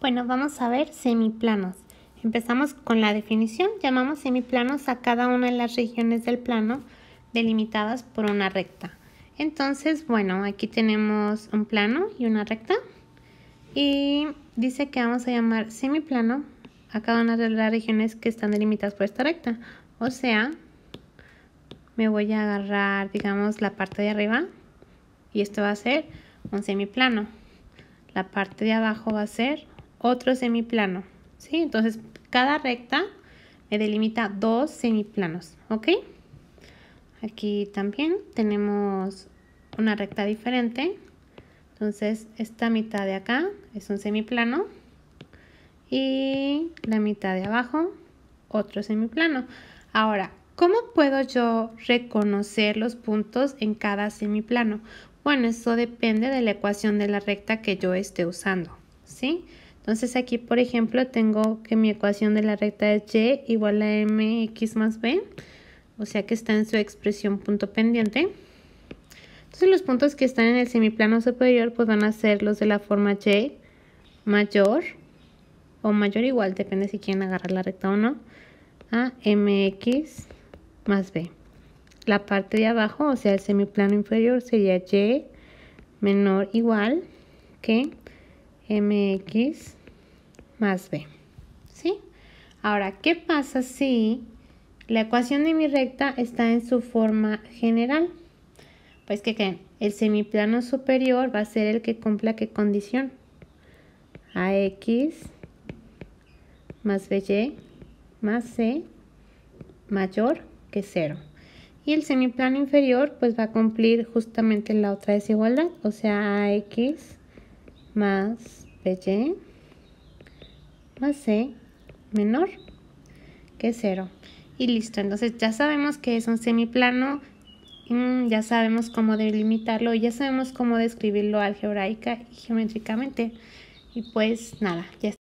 Bueno, vamos a ver semiplanos. Empezamos con la definición. Llamamos semiplanos a cada una de las regiones del plano delimitadas por una recta. Entonces, bueno, aquí tenemos un plano y una recta. Y dice que vamos a llamar semiplano a cada una de las regiones que están delimitadas por esta recta. O sea, me voy a agarrar, digamos, la parte de arriba. Y esto va a ser un semiplano la parte de abajo va a ser otro semiplano, ¿sí? Entonces, cada recta me delimita dos semiplanos, ¿ok? Aquí también tenemos una recta diferente. Entonces, esta mitad de acá es un semiplano y la mitad de abajo otro semiplano. Ahora, ¿Cómo puedo yo reconocer los puntos en cada semiplano? Bueno, eso depende de la ecuación de la recta que yo esté usando, ¿sí? Entonces aquí, por ejemplo, tengo que mi ecuación de la recta es y igual a mx más b, o sea que está en su expresión punto pendiente. Entonces los puntos que están en el semiplano superior pues van a ser los de la forma y mayor o mayor igual, depende si quieren agarrar la recta o no, a mx más B. La parte de abajo, o sea, el semiplano inferior sería Y menor igual que MX más B. ¿Sí? Ahora, ¿qué pasa si la ecuación de mi recta está en su forma general? Pues que el semiplano superior va a ser el que cumpla qué condición? AX más BY más C mayor que Y el semiplano inferior pues va a cumplir justamente la otra desigualdad, o sea, x más BY más C menor que 0. Y listo, entonces ya sabemos que es un semiplano, mm, ya sabemos cómo delimitarlo, ya sabemos cómo describirlo algebraica y geométricamente. Y pues nada, ya está.